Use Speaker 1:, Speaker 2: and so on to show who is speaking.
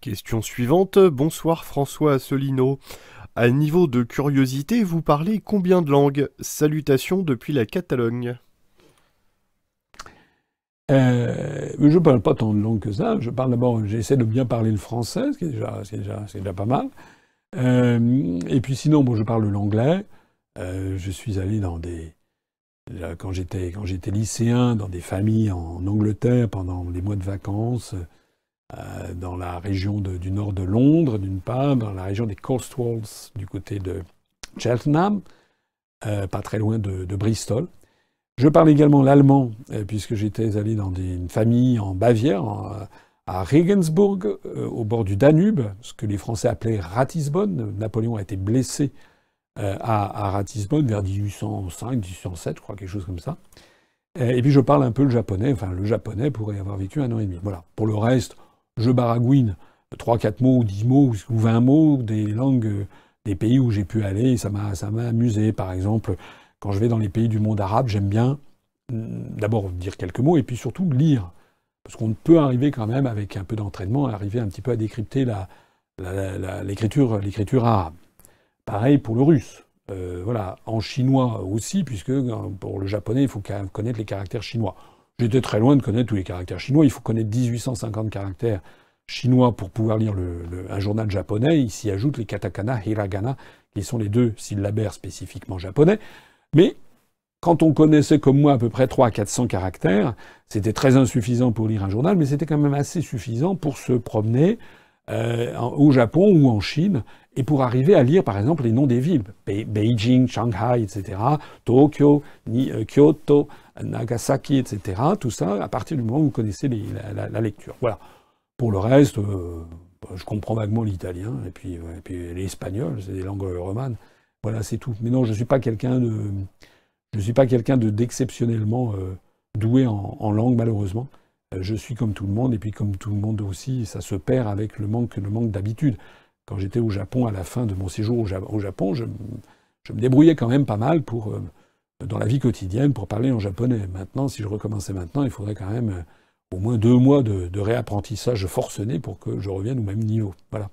Speaker 1: Question suivante. Bonsoir François Asselineau. À niveau de curiosité, vous parlez combien de langues Salutations depuis la Catalogne. Euh, je ne parle pas tant de langues que ça. Je parle d'abord, j'essaie de bien parler le français, ce qui est déjà, pas mal. Euh, et puis sinon, bon, je parle l'anglais. Euh, je suis allé dans des. Quand j'étais lycéen, dans des familles en Angleterre pendant les mois de vacances. Euh, dans la région du nord de Londres, d'une part, dans la région des Walls, du côté de Cheltenham, euh, pas très loin de, Bristol. Je parle également l'allemand, euh, puisque j'étais allé dans une famille en Bavière, à Regensburg, au bord du Danube, ce que les Français appelaient Ratisbonne. Napoléon a été blessé à, à, Ratisbonne vers 1805, 1807, je crois, quelque chose comme ça. Et puis je parle un peu le japonais, enfin le japonais pourrait avoir vécu un an et demi. Voilà. Pour le reste, je baragouine 3-4 mots, ou 10 mots ou 20 mots des langues euh, des pays où j'ai pu aller, ça m'a amusé. Par exemple, quand je vais dans les pays du monde arabe, j'aime bien mm, d'abord dire quelques mots et puis surtout lire. Parce qu'on peut arriver quand même, avec un peu d'entraînement, à arriver un petit peu à décrypter l'écriture arabe. Pareil pour le russe. Euh, voilà, en chinois aussi, puisque euh, pour le japonais, il faut connaître les caractères chinois. J'étais très loin de connaître tous les caractères chinois. Il faut connaître 1850 caractères chinois pour pouvoir lire un journal japonais. Il s'y ajoute les katakana, hiragana, qui sont les deux syllabaires spécifiquement japonais. Mais quand on connaissait comme moi à peu près 300 400 caractères, c'était très insuffisant pour lire un journal, mais c'était quand même assez suffisant pour se promener euh, au Japon ou en Chine et pour arriver à lire par exemple les noms des villes, Beijing, Shanghai, etc., Tokyo, euh, Kyoto, Nagasaki, etc. Tout ça à partir du moment où vous connaissez la, lecture. Voilà. Pour le reste, euh, bah, je comprends vaguement l'italien et puis, et l'espagnol, c'est des langues romanes. Voilà, c'est tout. Mais non, je ne suis pas quelqu'un de, je suis pas quelqu'un de d'exceptionnellement euh, doué en, langue, malheureusement. Euh, je suis comme tout le monde, et puis comme tout le monde aussi, ça se perd avec le manque, le manque d'habitude. Quand j'étais au Japon, à la fin de mon séjour au, Japon, je, me débrouillais quand même pas mal pour dans la vie quotidienne pour parler en japonais. Maintenant, si je recommençais maintenant, il faudrait quand même euh, au moins deux mois de, réapprentissage forcené pour que je revienne au même niveau. Voilà.